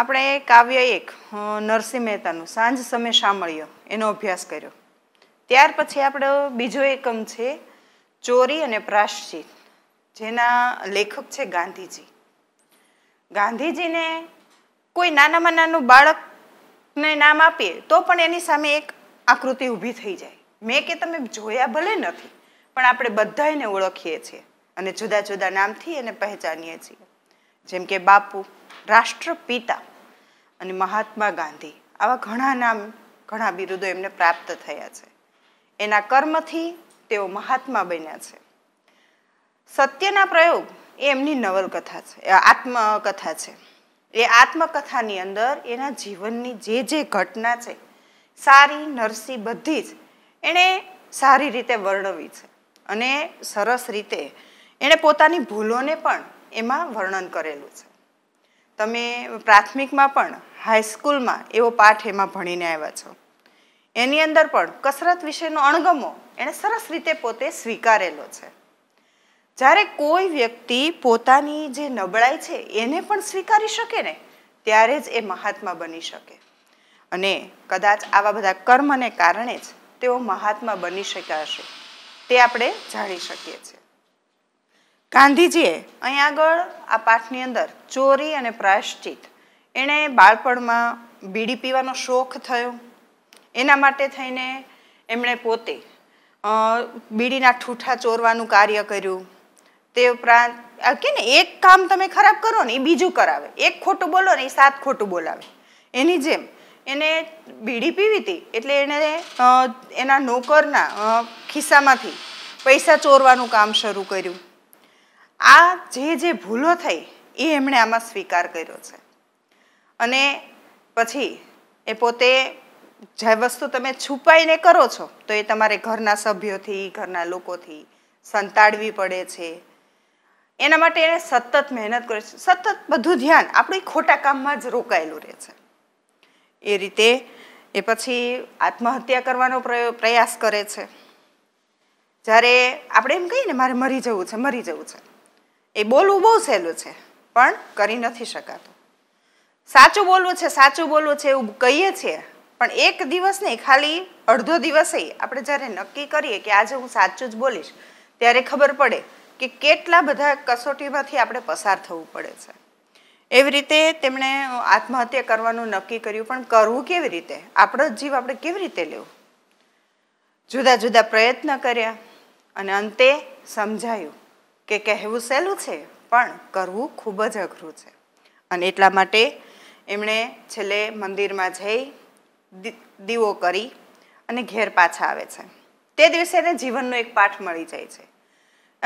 આપણે કાવ્ય એક નરસિંહ મહેતાનું સાંજ સમય સાંભળ્યો એનો અભ્યાસ કર્યો ત્યાર પછી આપણો બીજો એકમ છે ચોરી અને પ્રાશ્ચિત જેના લેખક છે ગાંધીજી ગાંધીજીને કોઈ નાનામાં નાનું બાળકને નામ આપીએ તો પણ એની સામે એક આકૃતિ ઊભી થઈ જાય મેં કે તમે જોયા ભલે નથી પણ આપણે બધા એને ઓળખીએ છીએ અને જુદા જુદા નામથી એને પહેચાનીએ છીએ જેમ કે બાપુ રાષ્ટ્રપિતા અને મહાત્મા ગાંધી આવા ઘણા નામ ઘણા બિરુદો એમને પ્રાપ્ત થયા છે એના કર્મથી તેઓ મહાત્મા બન્યા છે સત્યના પ્રયોગ એ એમની નવલકથા છે આત્મકથા છે એ આત્મકથાની અંદર એના જીવનની જે જે ઘટના છે સારી નરસી બધી જ એણે સારી રીતે વર્ણવી છે અને સરસ રીતે એણે પોતાની ભૂલોને પણ એમાં વર્ણન કરેલું છે તમે પ્રાથમિકમાં પણ હાઈસ્કૂલમાં એવો પાઠ એમાં ભણીને આવ્યા છો એની અંદર પણ કસરત વિશેનો અણગમો એણે સરસ રીતે પોતે સ્વીકારેલો છે જ્યારે કોઈ વ્યક્તિ પોતાની જે નબળાઈ છે એને પણ સ્વીકારી શકે ને ત્યારે જ એ મહાત્મા બની શકે અને કદાચ આવા બધા કર્મને કારણે જ તેઓ મહાત્મા બની શક્યા હશે તે આપણે જાણી શકીએ છીએ ગાંધીજીએ અહીંયા આગળ આ પાઠની અંદર ચોરી અને પ્રાયશ્ચિત એણે બાળપણમાં બીડી પીવાનો શોખ થયો એના માટે થઈને એમણે પોતે બીડીના ઠૂઠા ચોરવાનું કાર્ય કર્યું તે ઉપરાંત કે ને એક કામ તમે ખરાબ કરો ને એ બીજું કરાવે એક ખોટું બોલો ને એ સાત ખોટું બોલાવે એની જેમ એને બીડી પીવી હતી એટલે એણે એના નોકરના ખિસ્સામાંથી પૈસા ચોરવાનું કામ શરૂ કર્યું આ જે જે ભૂલો થઈ એ એમણે આમાં સ્વીકાર કર્યો છે અને પછી એ પોતે જે વસ્તુ તમે છુપાઈને કરો છો તો એ તમારે ઘરના સભ્યોથી ઘરના લોકોથી સંતાડવી પડે છે એના માટે એને સતત મહેનત કરે છે સતત બધું ધ્યાન આપણે ખોટા કામમાં જ રોકાયેલું રહે છે એ રીતે એ પછી આત્મહત્યા કરવાનો પ્રયાસ કરે છે જ્યારે આપણે એમ કહીએ ને મારે મરી જવું છે મરી જવું છે એ બોલવું બહુ સહેલું છે પણ કરી નથી શકાતું સાચું બોલવું છે સાચું બોલવું છે એવું કહીએ છીએ પણ એક દિવસ નહીં ખાલી અડધો દિવસે આપણે જ્યારે નક્કી કરીએ કે આજે હું સાચું જ બોલીશ ત્યારે ખબર પડે કે કેટલા બધા કસોટીમાંથી આપણે પસાર થવું પડે છે એવી રીતે તેમણે આત્મહત્યા કરવાનું નક્કી કર્યું પણ કરવું કેવી રીતે આપણો જીવ આપણે કેવી રીતે લેવું જુદા જુદા પ્રયત્ન કર્યા અને અંતે સમજાયું કે કહેવું સહેલું છે પણ કરવું ખૂબ જ અઘરું છે અને એટલા માટે એમણે છેલ્લે મંદિરમાં જઈ દીવો કરી અને ઘેર પાછા આવે છે તે દિવસે એને જીવનનો એક પાઠ મળી જાય છે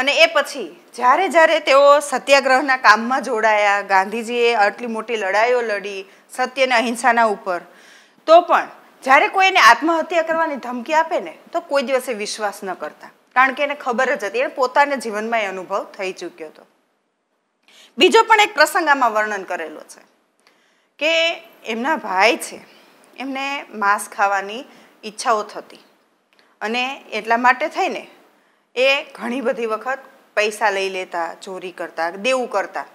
અને એ પછી જ્યારે જ્યારે તેઓ સત્યાગ્રહના કામમાં જોડાયા ગાંધીજીએ આટલી મોટી લડાઈઓ લડી સત્ય અને અહિંસાના ઉપર તો પણ જ્યારે કોઈ એને આત્મહત્યા કરવાની ધમકી આપે ને તો કોઈ દિવસે વિશ્વાસ ન કરતા કારણ કે એને ખબર જ હતી એને પોતાના જીવનમાં એ અનુભવ થઈ ચૂક્યો હતો બીજો પણ એક પ્રસંગ આમાં વર્ણન કરેલો છે કે એમના ભાઈ છે એમને માંસ ખાવાની ઈચ્છાઓ થતી અને એટલા માટે થઈને એ ઘણી બધી વખત પૈસા લઈ લેતા ચોરી કરતા દેવું કરતા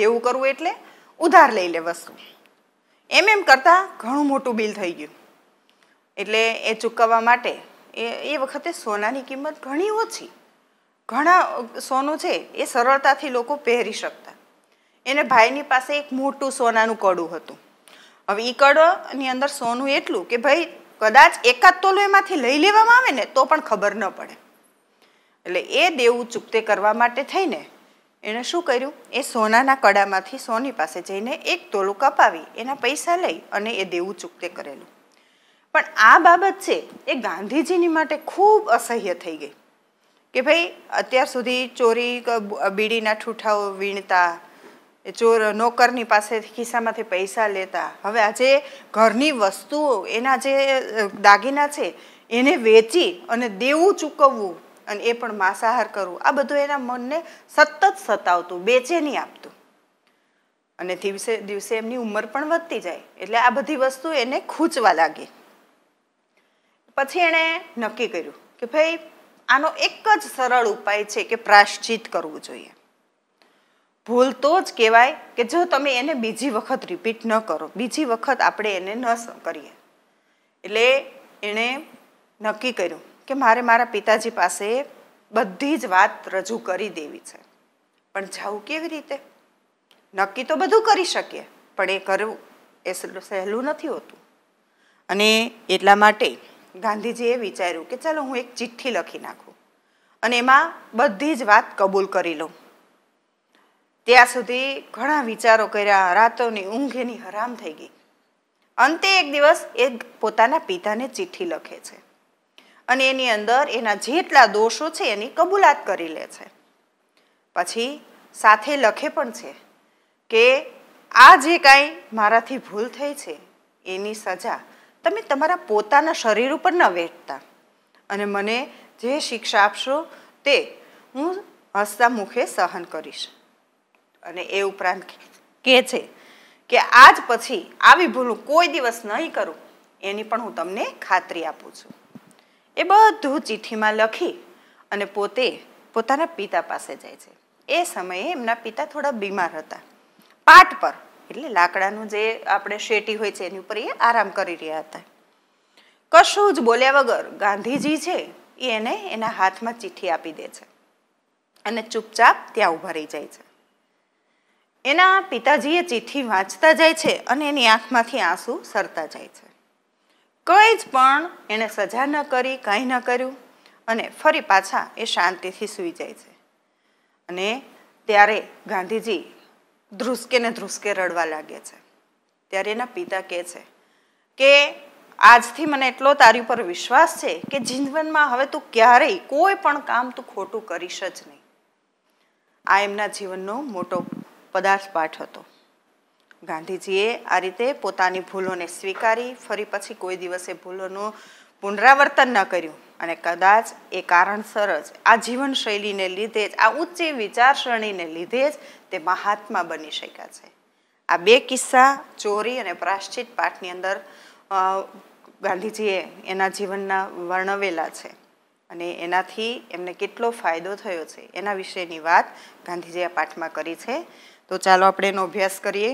દેવું કરવું એટલે ઉધાર લઈ લે વસ્તુ એમ એમ કરતાં ઘણું મોટું બિલ થઈ ગયું એટલે એ ચૂકવવા માટે એ એ વખતે સોનાની કિંમત ઘણી ઓછી ઘણા સોનું છે એ સરળતાથી લોકો પહેરી શકતા એને ભાઈની પાસે એક મોટું સોનાનું કડું હતું હવે એ કડની અંદર સોનું એટલું કે ભાઈ કદાચ એકાદ તોલો એમાંથી લઈ લેવામાં આવે ને તો પણ ખબર ન પડે એટલે એ દેવું ચૂકતે કરવા માટે થઈને એણે શું કર્યું એ સોનાના કડામાંથી સોની પાસે જઈને એક તોલું કપાવી એના પૈસા લઈ અને એ દેવું ચૂકતે કરેલું પણ આ બાબત છે એ ગાંધીજીની માટે ખૂબ અસહ્ય થઈ ગઈ કે ભાઈ અત્યાર સુધી ચોરી બીડીના ઠૂઠાઓ વીણતા ચોર નોકરની પાસેથી ખિસ્સામાંથી પૈસા લેતા હવે આજે ઘરની વસ્તુઓ એના જે દાગીના છે એને વેચી અને દેવું ચૂકવવું અને એ પણ માંસાહાર કરવું આ બધું એના મનને સતત સતાવતું બેચેની આપતું અને દિવસે દિવસે એમની ઉંમર પણ વધતી જાય એટલે આ બધી વસ્તુ એને ખૂંચવા લાગી પછી એણે નક્કી કર્યું કે ભાઈ આનો એક જ સરળ ઉપાય છે કે પ્રાશ્ચિત કરવું જોઈએ ભૂલ તો જ કહેવાય કે જો તમે એને બીજી વખત રિપીટ ન કરો બીજી વખત આપણે એને ન કરીએ એટલે એણે નક્કી કર્યું કે મારે મારા પિતાજી પાસે બધી જ વાત રજૂ કરી દેવી છે પણ જવું કેવી રીતે નક્કી તો બધું કરી શકીએ પણ એ કરવું એ સહેલું નથી હોતું અને એટલા માટે ગાંધીજીએ વિચાર્યું કે ચાલો હું એક ચિઠ્ઠી લખી નાખું અને એમાં બધી જ વાત કબૂલ કરી લઉં ત્યાં સુધી ઘણા વિચારો કર્યા રાતોની ઊંઘ એની હરામ થઈ ગઈ અંતે એક દિવસ એ પોતાના પિતાને ચિઠ્ઠી લખે છે અને એની અંદર એના જેટલા દોષો છે એની કબૂલાત કરી લે છે પછી સાથે લખે પણ છે કે આ જે કાંઈ મારાથી ભૂલ થઈ છે એની સજા તમે તમારા પોતાના શરીર ઉપર ન વેઠતા અને મને જે શિક્ષા આપશો તે હું હસતા મુખે સહન કરીશ અને એ ઉપરાંત કહે છે કે આજ પછી આવી ભૂલું કોઈ દિવસ નહીં કરું એની પણ હું તમને ખાતરી આપું છું એ બધું ચિઠ્ઠીમાં લખી અને પોતે પોતાના પિતા પાસે જાય છે એ સમયે એમના પિતા થોડા બીમાર હતા પાઠ પર એટલે લાકડાનું જે આપણે શેટી હોય છે એની ઉપર એ આરામ કરી રહ્યા હતા કશું જ બોલ્યા વગર ગાંધીજી છે એ એને એના હાથમાં ચિઠ્ઠી આપી દે છે અને ચૂપચાપ ત્યાં ઊભા રહી જાય છે એના પિતાજીએ ચિઠ્ઠી વાંચતા જાય છે અને એની આંખમાંથી આંસુ સરતા જાય છે કંઈ જ પણ એણે સજા ન કરી કંઈ ન કર્યું અને ફરી પાછા એ શાંતિથી સૂઈ જાય છે અને ત્યારે ગાંધીજી ધ્રુસકે ને ધ્રુસકે રડવા લાગે છે ત્યારે એના પિતા કહે છે કે આજથી મને એટલો તારી ઉપર વિશ્વાસ છે કે જીવનમાં હવે તું ક્યારેય કોઈ પણ કામ તું ખોટું કરીશ જ નહીં આ એમના જીવનનો મોટો પદાર્થ પાઠ હતો ગાંધીજીએ આ રીતે પોતાની ભૂલોને સ્વીકારી ફરી પછી કોઈ દિવસે ભૂલોનું પુનરાવર્તન ન કર્યું અને કદાચ એ કારણસર જ આ જીવનશૈલીને લીધે જ આ ઊંચી વિચારસરણીને લીધે જ તે મહાત્મા બની શક્યા છે આ બે કિસ્સા ચોરી અને પ્રાશ્ચિત પાઠની અંદર ગાંધીજીએ એના જીવનના વર્ણવેલા છે અને એનાથી એમને કેટલો ફાયદો થયો છે એના વિશેની વાત ગાંધીજીએ આ પાઠમાં કરી છે તો ચાલો આપણે એનો અભ્યાસ કરીએ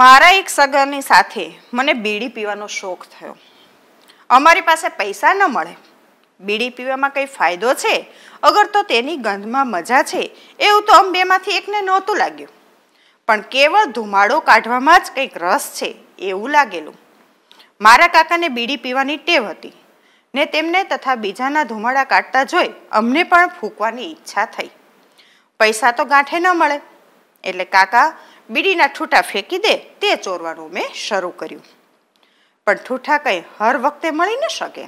મારા એક સગાની સાથે મને બીડી પીવાનો શોખ થયો અમારી પાસે પૈસા ન મળે બીડી પીવામાં કંઈ ફાયદો છે અગર તો તેની ગંધમાં મજા છે એવું તો અંબેમાંથી એકને નહોતું લાગ્યું પણ કેવળ ધુમાડો કાઢવામાં જ કંઈક રસ છે એવું લાગેલું મારા કાકાને બીડી પીવાની ટેવ હતી ને તેમને તથા બીજાના ધુમાડા કાઢતા જોઈ અમને પણ ફૂંકવાની ઈચ્છા થઈ પૈસા તો ગાંઠે ન મળે એટલે કાકા બીડીના ઠૂઠા ફેંકી દે તે ચોરવાનું મેં શરૂ કર્યું પણ ઠૂઠા કંઈ હર વખતે મળી ન શકે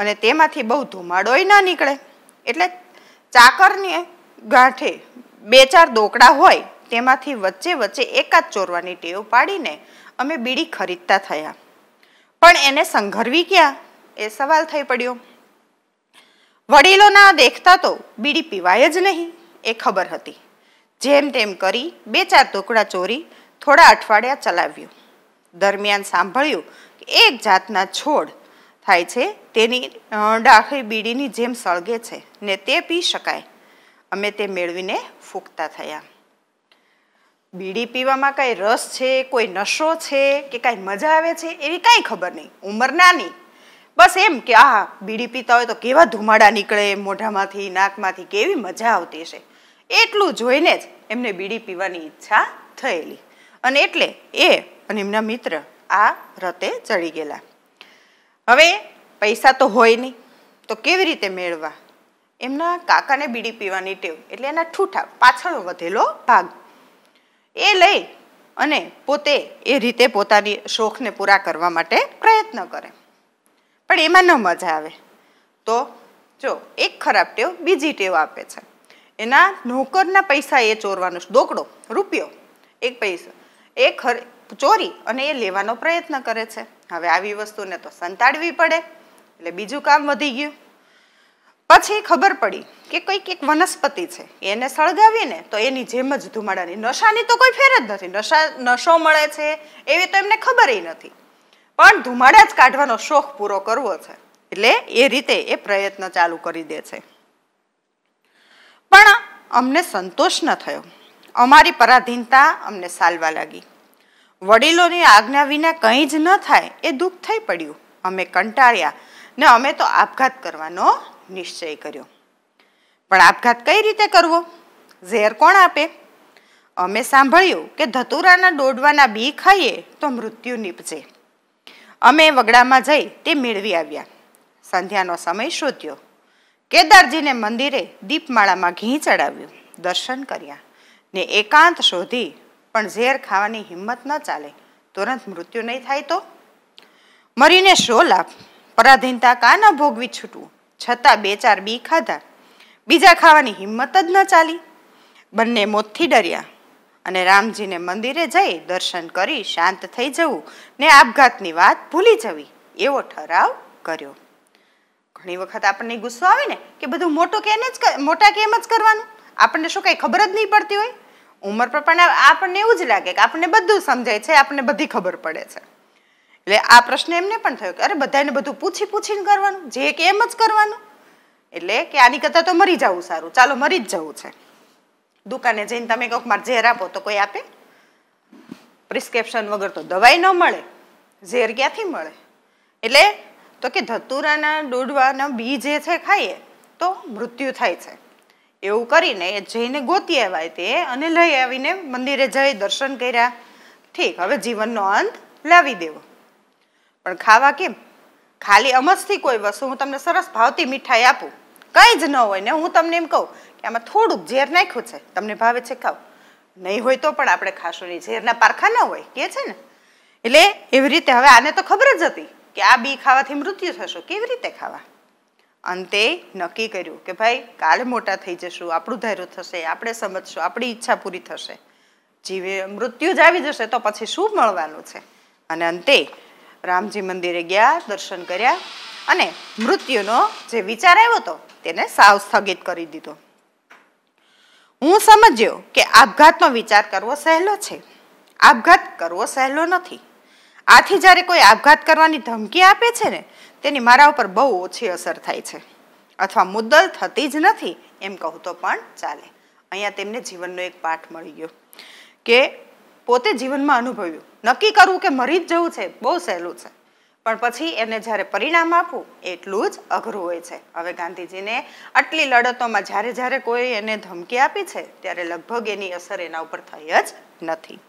અને તેમાંથી બહુ ધુમાડોય ન નીકળે એટલે ચાકરની ગાંઠે બે ચાર દોકડા હોય તેમાંથી વચ્ચે વચ્ચે એકાદ ચોરવાની ટેવ પાડીને અમે બીડી ખરીદતા થયા પણ એને સંઘરવી ક્યાં એ સવાલ થઈ પડ્યો વડીલોના દેખતા તો બીડી પીવાય જ નહીં એ ખબર હતી જેમ તેમ કરી બે ચાર ટુકડા ચોરી થોડા અઠવાડિયા ચલાવ્યું દરમિયાન સાંભળ્યું કે એક જાતના છોડ થાય છે તેની ડાખી બીડીની જેમ સળગે છે ને તે પી શકાય અમે તે મેળવીને ફૂંકતા થયા બીડી પીવામાં કાંઈ રસ છે કોઈ નશો છે કે કાંઈ મજા આવે છે એવી કાંઈ ખબર નહીં ઉંમર નાની બસ એમ કે આ બીડી પીતા હોય તો કેવા ધુમાડા નીકળે મોઢામાંથી નાકમાંથી કેવી મજા આવતી હશે એટલું જોઈને જ એમને બીડી પીવાની ઈચ્છા થયેલી અને એટલે એ અને એમના મિત્ર આ રતે ચડી ગયેલા હવે પૈસા તો હોય નહીં તો કેવી રીતે મેળવા એમના કાકાને બીડી પીવાની ટેવ એટલે એના ઠૂઠા પાછળ વધેલો ભાગ એ લઈ અને પોતે એ રીતે પોતાની શોખને પૂરા કરવા માટે પ્રયત્ન કરે પણ એમાં ન મજા આવે તો જો એક ખરાબ ટેવ બીજી ટેવ આપે છે એના નોકરના પૈસા એ ચોરવાનો દોકડો રૂપિયો એક પૈસા એ ખર ચોરી અને એ લેવાનો પ્રયત્ન કરે છે હવે આવી વસ્તુને તો સંતાડવી પડે એટલે બીજું કામ વધી ગયું પછી ખબર પડી કે કંઈક એક વનસ્પતિ છે એને સળગાવીને તો એની જેમ જ ધુમાડાની નશાની તો કોઈ ફેર જ નથી નશા નશો મળે છે એવી તો એમને ખબર નથી પણ ધુમાડા જ કાઢવાનો શોખ પૂરો કરવો છે એટલે એ રીતે એ પ્રયત્ન ચાલુ કરી દે છે પણ અમને સંતોષ ન થયો અમારી પરાધીનતા અમને સાલવા લાગી વડીલોની આજ્ઞા વિના કંઈ જ ન થાય એ દુઃખ થઈ પડ્યું અમે કંટાળ્યા ને અમે તો આપઘાત કરવાનો નિશ્ચય કર્યો પણ આપઘાત કઈ રીતે કરવો ઝેર કોણ આપે અમે સાંભળ્યું કે ધતુરાના દોડવાના બી ખાઈએ તો મૃત્યુ નીપજે અમે વગડામાં જઈ તે મેળવી આવ્યા સંધ્યાનો સમય શોધ્યો કેદારજીને મંદિરે દીપમાળામાં ઘી ચડાવ્યું દર્શન કર્યા ને એકાંત શોધી પણ ઝેર ખાવાની હિંમત ન ચાલે તુરંત મૃત્યુ નહીં થાય તો મરીને શો લાભ પરાધીનતા કા ન ભોગવી છૂટવું છતાં બે ચાર બી ખાધા બીજા ખાવાની હિંમત જ ન ચાલી બંને મોતથી ડર્યા અને રામજીને મંદિરે જઈ દર્શન કરી શાંત થઈ જવું ને આપઘાતની વાત ભૂલી જવી એવો ઠરાવ કર્યો ઘણી વખત આપણને ગુસ્સો આવે ને કે બધું મોટું કેમ જ મોટા કેમ જ કરવાનું આપણને શું કંઈ ખબર જ નહીં પડતી હોય ઉંમર પર પણ આપણને એવું જ લાગે કે આપણને બધું સમજાય છે આપણને બધી ખબર પડે છે એટલે આ પ્રશ્ન એમને પણ થયો કે અરે બધાને બધું પૂછી પૂછીને કરવાનું જે કે એમ જ કરવાનું એટલે કે આની કરતાં તો મરી જવું સારું ચાલો મરી જ જવું છે દુકાને જઈને તમે કોઈક મારે ઝેર આપો તો કોઈ આપે પ્રિસ્ક્રિપ્શન વગર તો દવાઈ ન મળે ઝેર ક્યાંથી મળે એટલે તો કે ધતુરાના ડોડવાના બી જે છે ખાઈએ તો મૃત્યુ થાય છે એવું કરીને એ જઈને ગોતી આવ્યા તે અને લઈ આવીને મંદિરે જઈ દર્શન કર્યા ઠીક હવે જીવનનો અંત લાવી દેવો પણ ખાવા કેમ ખાલી અમસ્થી કોઈ વસ્તુ હું તમને સરસ ભાવતી મીઠાઈ આપું કંઈ જ ન હોય ને હું તમને એમ કહું કે આમાં થોડુંક ઝેર નાખ્યું છે તમને ભાવે છે ખાવ નહીં હોય તો પણ આપણે ખાશું નહીં ઝેરના પારખા ન હોય કે છે ને એટલે એવી રીતે હવે આને તો ખબર જ હતી કે આ બી ખાવાથી મૃત્યુ થશે કેવી રીતે ખાવા અંતે નક્કી કર્યું કે ભાઈ કાલે મોટા થઈ જશું આપણું ધૈર્ય થશે આપણે સમજશું આપણી ઈચ્છા પૂરી થશે જીવે મૃત્યુ જ આવી જશે તો પછી શું મળવાનું છે અને અંતે રામજી મંદિરે ગયા દર્શન કર્યા અને મૃત્યુનો જે વિચાર આવ્યો હતો તેને સાવ સ્થગિત કરી દીધો હું સમજ્યો કે આપઘાતનો વિચાર કરવો સહેલો છે આપઘાત કરવો સહેલો નથી આથી જ્યારે કોઈ આપઘાત કરવાની ધમકી આપે છે ને તેની મારા ઉપર બહુ ઓછી અસર થાય છે અથવા મુદ્દલ થતી જ નથી એમ કહું તો પણ ચાલે અહીંયા તેમને જીવનનો એક પાઠ મળી ગયો કે પોતે જીવનમાં અનુભવ્યું નક્કી કરવું કે મરી જ જવું છે બહુ સહેલું છે પણ પછી એને જ્યારે પરિણામ આપવું એટલું જ અઘરું હોય છે હવે ગાંધીજીને આટલી લડતોમાં જ્યારે જ્યારે કોઈ એને ધમકી આપી છે ત્યારે લગભગ એની અસર એના ઉપર થઈ જ નથી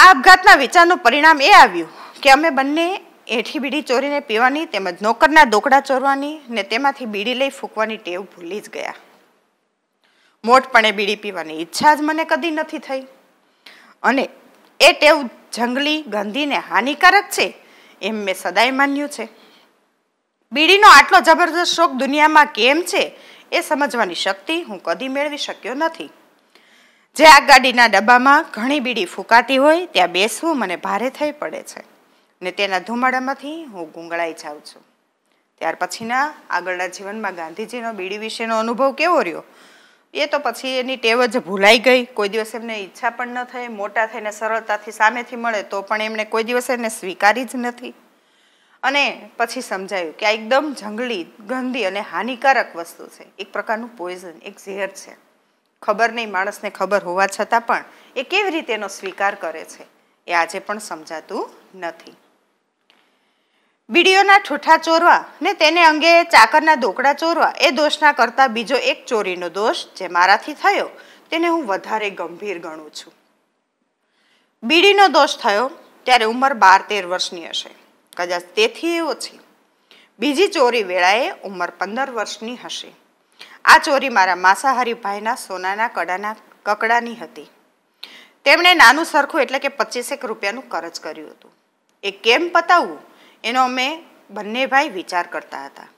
આ આપઘાતના વિચારનું પરિણામ એ આવ્યું કે અમે બંને એઠી બીડી ચોરીને પીવાની તેમજ નોકરના દોકડા ચોરવાની ને તેમાંથી બીડી લઈ ફૂંકવાની ટેવ ભૂલી જ ગયા મોટપણે બીડી પીવાની ઈચ્છા જ મને કદી નથી થઈ અને એ ટેવ જંગલી ગંદીને હાનિકારક છે એમ મેં સદાય માન્યું છે બીડીનો આટલો જબરદસ્ત શોખ દુનિયામાં કેમ છે એ સમજવાની શક્તિ હું કદી મેળવી શક્યો નથી જે આ ગાડીના ડબ્બામાં ઘણી બીડી ફૂંકાતી હોય ત્યાં બેસવું મને ભારે થઈ પડે છે ને તેના ધુમાડામાંથી હું ગુંગળાઈ જાઉં છું ત્યાર પછીના આગળના જીવનમાં ગાંધીજીનો બીડી વિશેનો અનુભવ કેવો રહ્યો એ તો પછી એની ટેવ જ ભૂલાઈ ગઈ કોઈ દિવસ એમને ઈચ્છા પણ ન થઈ મોટા થઈને સરળતાથી સામેથી મળે તો પણ એમણે કોઈ દિવસ એને સ્વીકારી જ નથી અને પછી સમજાયું કે આ એકદમ જંગલી ગંદી અને હાનિકારક વસ્તુ છે એક પ્રકારનું પોઈઝન એક ઝેર છે ખબર નહીં માણસને ખબર હોવા છતાં પણ એ કેવી રીતે એનો સ્વીકાર કરે છે એ આજે પણ સમજાતું નથી વીડિયોના ઠૂઠા ચોરવા ને તેને અંગે ચાકરના દોકડા ચોરવા એ દોષના કરતાં બીજો એક ચોરીનો દોષ જે મારાથી થયો તેને હું વધારે ગંભીર ગણું છું બીડીનો દોષ થયો ત્યારે ઉંમર બાર તેર વર્ષની હશે કદાચ તેથી ઓછી બીજી ચોરી વેળાએ ઉંમર પંદર વર્ષની હશે આ ચોરી મારા માસાહારી ભાઈના સોનાના કડાના કકડાની હતી તેમણે નાનું સરખું એટલે કે પચીસેક રૂપિયાનું કરજ કર્યું હતું એ કેમ પતાવવું એનો મેં બંને ભાઈ વિચાર કરતા હતા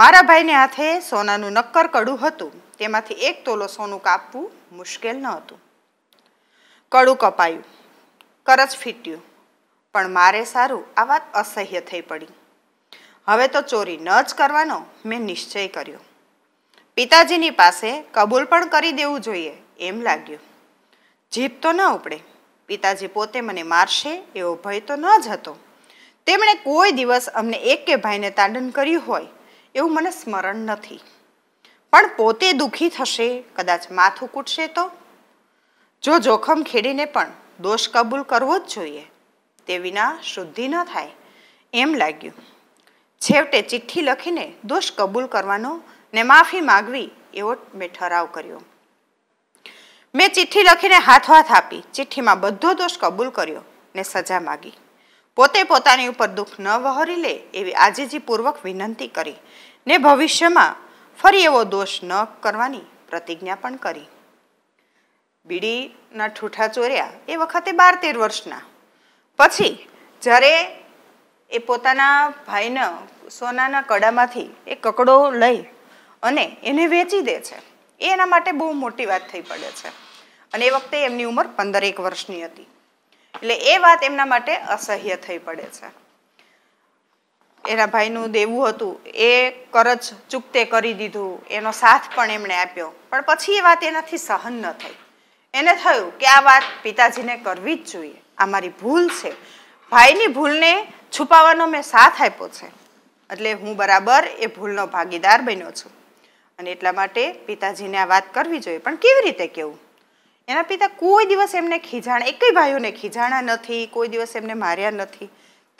મારા ભાઈને હાથે સોનાનું નક્કર કડું હતું તેમાંથી એક તોલો સોનું કાપવું મુશ્કેલ ન હતું કડું કપાયું કરચ ફીટ્યું પણ મારે સારું આ વાત અસહ્ય થઈ પડી હવે તો ચોરી ન જ કરવાનો મેં નિશ્ચય કર્યો પિતાજીની પાસે કબૂલ પણ કરી દેવું જોઈએ એમ લાગ્યું જીભ તો ન ઉપડે પિતાજી પોતે મને મારશે એવો ભય તો ન જ હતો તેમણે કોઈ દિવસ અમને એક કે ભાઈને તાડન કર્યું હોય એવું મને સ્મરણ નથી પણ પોતે દુઃખી થશે કદાચ માથું કૂટશે તો જો જોખમ ખેડીને પણ દોષ કબૂલ કરવો જ જોઈએ તે વિના શુદ્ધિ ન થાય એમ લાગ્યું છેવટે ચિઠ્ઠી લખીને દોષ કબૂલ કરવાનો ને માફી માગવી એવો મેં ઠરાવ કર્યો મેં ચિઠ્ઠી લખીને હાથ હાથ આપી ચિઠ્ઠીમાં બધો દોષ કબૂલ કર્યો ને સજા માગી પોતે પોતાની ઉપર દુઃખ ન વહોરી લે એવી પૂર્વક વિનંતી કરી ને ભવિષ્યમાં ફરી એવો દોષ ન કરવાની પ્રતિજ્ઞા પણ કરી બીડીના ઠૂઠા ચોર્યા એ વખતે બાર તેર વર્ષના પછી જ્યારે એ પોતાના ભાઈના સોનાના કડામાંથી એ કકડો લઈ અને એને વેચી દે છે એ એના માટે બહુ મોટી વાત થઈ પડે છે અને એ વખતે એમની ઉંમર પંદર એક વર્ષની હતી એટલે એ વાત એમના માટે અસહ્ય થઈ પડે છે એના ભાઈનું દેવું હતું એ કરજ ચૂકતે કરી દીધું એનો સાથ પણ એમણે આપ્યો પણ પછી એ વાત એનાથી સહન ન થઈ એને થયું કે આ વાત પિતાજીને કરવી જ જોઈએ આ મારી ભૂલ છે ભાઈની ભૂલને છુપાવવાનો મેં સાથ આપ્યો છે એટલે હું બરાબર એ ભૂલનો ભાગીદાર બન્યો છું અને એટલા માટે પિતાજીને આ વાત કરવી જોઈએ પણ કેવી રીતે કેવું એના પિતા કોઈ દિવસ એમને ખીજાણા એકેય ભાઈઓને ખીજાણા નથી કોઈ દિવસ એમને માર્યા નથી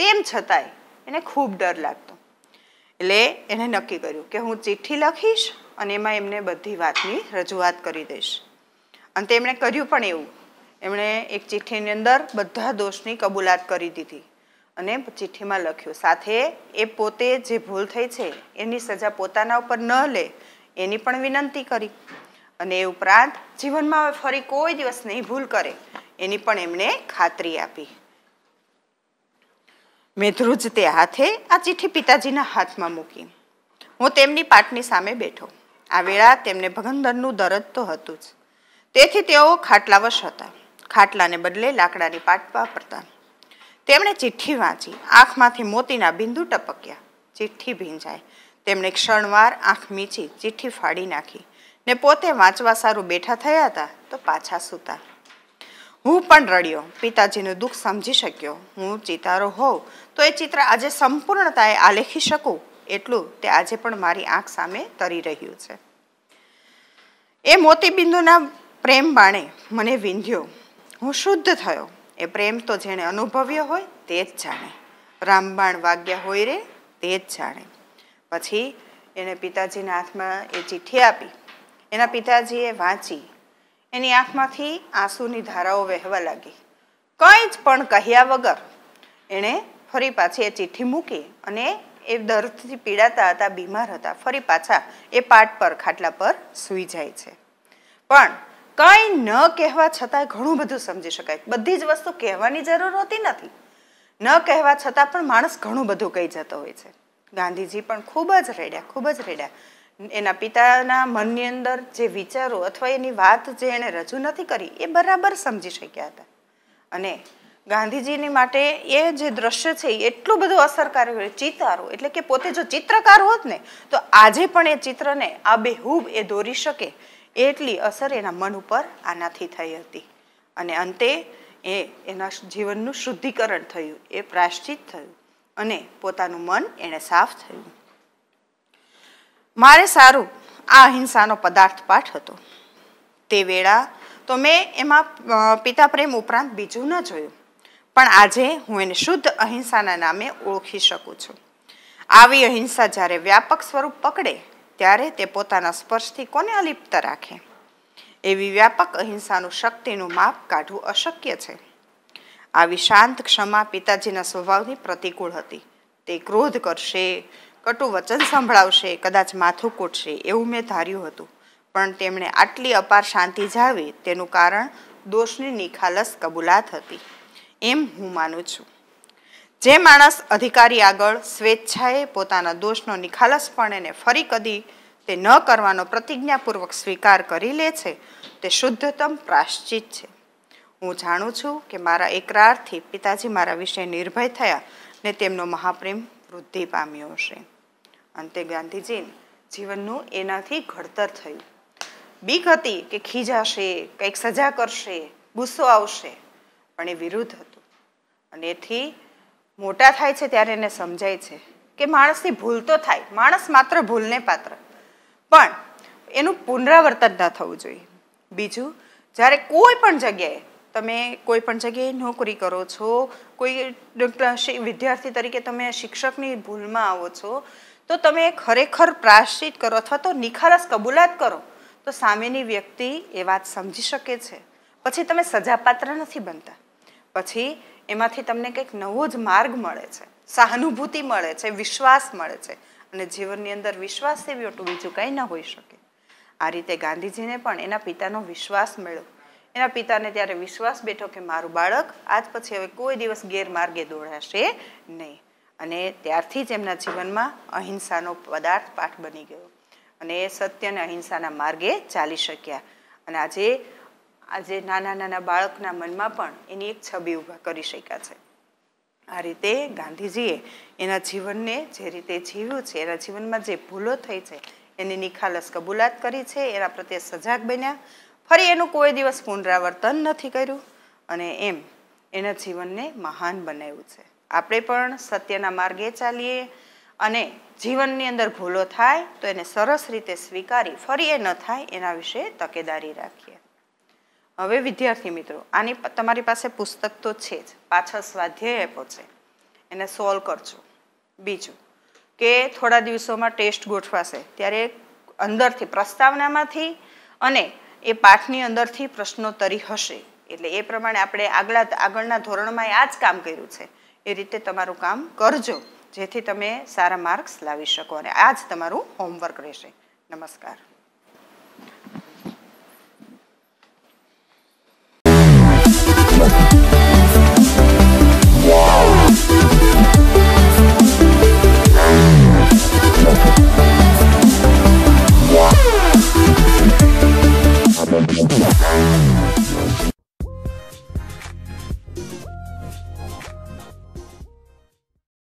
તેમ છતાંય એને ખૂબ ડર લાગતો એટલે એણે નક્કી કર્યું કે હું ચિઠ્ઠી લખીશ અને એમાં એમને બધી વાતની રજૂઆત કરી દઈશ અને તેમણે કર્યું પણ એવું એમણે એક ચિઠ્ઠીની અંદર બધા દોષની કબૂલાત કરી દીધી અને ચિઠ્ઠીમાં લખ્યું સાથે એ પોતે જે ભૂલ થઈ છે એની સજા પોતાના ઉપર ન લે એની પણ વિનંતી કરી અને એ ઉપરાંત જીવનમાં હવે ફરી કોઈ દિવસ નહીં ભૂલ કરે એની પણ એમણે ખાતરી આપી મેધ્રુજ તે હાથે આ ચિઠ્ઠી પિતાજીના હાથમાં મૂકી હું તેમની પાટની સામે બેઠો આ વેળા તેમને ભગંદરનું દરદ તો હતું જ તેથી તેઓ ખાટલાવશ હતા ખાટલાને બદલે લાકડાની પાટ વાપરતા તેમણે ચિઠ્ઠી વાંચી આંખમાંથી મોતીના બિંદુ ટપક્યા ચિઠ્ઠી ભીંજાય તેમણે ક્ષણવાર આંખ મીચી ચિઠ્ઠી ફાડી નાખી ને પોતે વાંચવા સારું બેઠા થયા હતા તો પાછા સૂતા હું પણ રડ્યો પિતાજીનું દુઃખ સમજી શક્યો હું ચિતારો હોઉં તો એ ચિત્ર આજે સંપૂર્ણતાએ આલેખી શકું એટલું તે આજે પણ મારી આંખ સામે તરી રહ્યું છે એ મોતીબિંદુના પ્રેમ બાણે મને વિંધ્યો હું શુદ્ધ થયો એ પ્રેમ તો જેણે અનુભવ્યો હોય તે જ જાણે રામબાણ વાગ્યા હોય રે તે જ જાણે પછી એણે પિતાજીના હાથમાં એ ચિઠ્ઠી આપી એના પિતાજીએ વાંચી એની આંખમાંથી આંસુની ધારાઓ વહેવા લાગી કંઈ જ પણ કહ્યા વગર એણે ફરી પાછી એ ચિઠ્ઠી મૂકી અને એ દર્દથી પીડાતા હતા બીમાર હતા ફરી પાછા એ પાટ પર ખાટલા પર સૂઈ જાય છે પણ કંઈ ન કહેવા છતાંય ઘણું બધું સમજી શકાય બધી જ વસ્તુ કહેવાની જરૂર હોતી નથી ન કહેવા છતાં પણ માણસ ઘણું બધું કહી જતો હોય છે ગાંધીજી પણ ખૂબ જ રેડ્યા ખૂબ જ રેડ્યા એના પિતાના મનની અંદર જે વિચારો અથવા એની વાત જે એણે રજૂ નથી કરી એ બરાબર સમજી શક્યા હતા અને ગાંધીજીની માટે એ જે દ્રશ્ય છે એટલું બધું અસરકારક હોય ચિતારો એટલે કે પોતે જો ચિત્રકાર હોત ને તો આજે પણ એ ચિત્રને આ બેહૂબ એ દોરી શકે એટલી અસર એના મન ઉપર આનાથી થઈ હતી અને અંતે એ એના જીવનનું શુદ્ધિકરણ થયું એ પ્રાશ્ચિત થયું અને પોતાનું મન એણે સાફ થયું મારે સારું આ અહિંસાનો પદાર્થ પાઠ હતો તે વેળા તો મેં એમાં પિતા પ્રેમ ઉપરાંત બીજું ન જોયું પણ આજે હું એને શુદ્ધ અહિંસાના નામે ઓળખી શકું છું આવી અહિંસા જ્યારે વ્યાપક સ્વરૂપ પકડે ત્યારે તે પોતાના સ્પર્શથી કોને અલિપ્ત રાખે એવી વ્યાપક અહિંસાનું શક્તિનું માપ કાઢવું અશક્ય છે આવી શાંત ક્ષમા પિતાજીના સ્વભાવની પ્રતિકૂળ હતી તે ક્રોધ કરશે કટુ વચન સંભળાવશે કદાચ માથું કૂટશે એવું મેં ધાર્યું હતું પણ તેમણે આટલી અપાર શાંતિ જાળવી તેનું કારણ દોષની નિખાલસ કબૂલાત હતી એમ હું માનું છું જે માણસ અધિકારી આગળ સ્વેચ્છાએ પોતાના દોષનો નિખાલસપણ એને ફરી કદી તે ન કરવાનો પ્રતિજ્ઞાપૂર્વક સ્વીકાર કરી લે છે તે શુદ્ધતમ પ્રાશ્ચિત છે હું જાણું છું કે મારા એકરારથી પિતાજી મારા વિશે નિર્ભય થયા ને તેમનો મહાપ્રેમ વૃદ્ધિ પામ્યો હશે અંતે ગાંધીજી જીવનનું એનાથી ઘડતર થયું બીક હતી કે ખીજાશે કંઈક સજા કરશે ગુસ્સો આવશે પણ એ વિરુદ્ધ હતું અને એથી મોટા થાય છે ત્યારે એને સમજાય છે કે માણસની ભૂલ તો થાય માણસ માત્ર ભૂલને પાત્ર પણ એનું પુનરાવર્તન ન થવું જોઈએ બીજું જ્યારે કોઈ પણ જગ્યાએ તમે કોઈ પણ જગ્યાએ નોકરી કરો છો કોઈ વિદ્યાર્થી તરીકે તમે શિક્ષકની ભૂલમાં આવો છો તો તમે ખરેખર પ્રાશ્ચિત કરો અથવા તો નિખારસ કબૂલાત કરો તો સામેની વ્યક્તિ એ વાત સમજી શકે છે પછી તમે સજાપાત્ર નથી બનતા પછી એમાંથી તમને કંઈક નવો જ માર્ગ મળે છે સહાનુભૂતિ મળે છે વિશ્વાસ મળે છે અને જીવનની અંદર વિશ્વાસ સેવી ઓટું બીજું કંઈ ન હોઈ શકે આ રીતે ગાંધીજીને પણ એના પિતાનો વિશ્વાસ મળ્યો એના પિતાને ત્યારે વિશ્વાસ બેઠો કે મારું બાળક આજ પછી હવે કોઈ દિવસ ગેરમાર્ગે દોડાશે નહીં અને ત્યારથી જ એમના જીવનમાં અહિંસાનો પદાર્થ પાઠ બની ગયો અને એ સત્ય અને અહિંસાના માર્ગે ચાલી શક્યા અને આજે આજે નાના નાના બાળકના મનમાં પણ એની એક છબી ઊભા કરી શક્યા છે આ રીતે ગાંધીજીએ એના જીવનને જે રીતે જીવ્યું છે એના જીવનમાં જે ભૂલો થઈ છે એની નિખાલસ કબૂલાત કરી છે એના પ્રત્યે સજાગ બન્યા ફરી એનું કોઈ દિવસ પુનરાવર્તન નથી કર્યું અને એમ એના જીવનને મહાન બનાવ્યું છે આપણે પણ સત્યના માર્ગે ચાલીએ અને જીવનની અંદર ભૂલો થાય તો એને સરસ રીતે સ્વીકારી ફરી એ ન થાય એના વિશે તકેદારી રાખીએ હવે વિદ્યાર્થી મિત્રો આની તમારી પાસે પુસ્તક તો છે જ પાછળ સ્વાધ્યાય એપો છે એને સોલ્વ કરજો બીજું કે થોડા દિવસોમાં ટેસ્ટ ગોઠવાશે ત્યારે અંદરથી પ્રસ્તાવનામાંથી અને એ પાઠની અંદરથી પ્રશ્નોત્તરી હશે એટલે એ પ્રમાણે આપણે આગલા આગળના ધોરણમાં આ જ કામ કર્યું છે એ રીતે તમારું કામ કરજો જેથી તમે સારા માર્ક્સ લાવી શકો અને આ જ તમારું હોમવર્ક રહેશે નમસ્કાર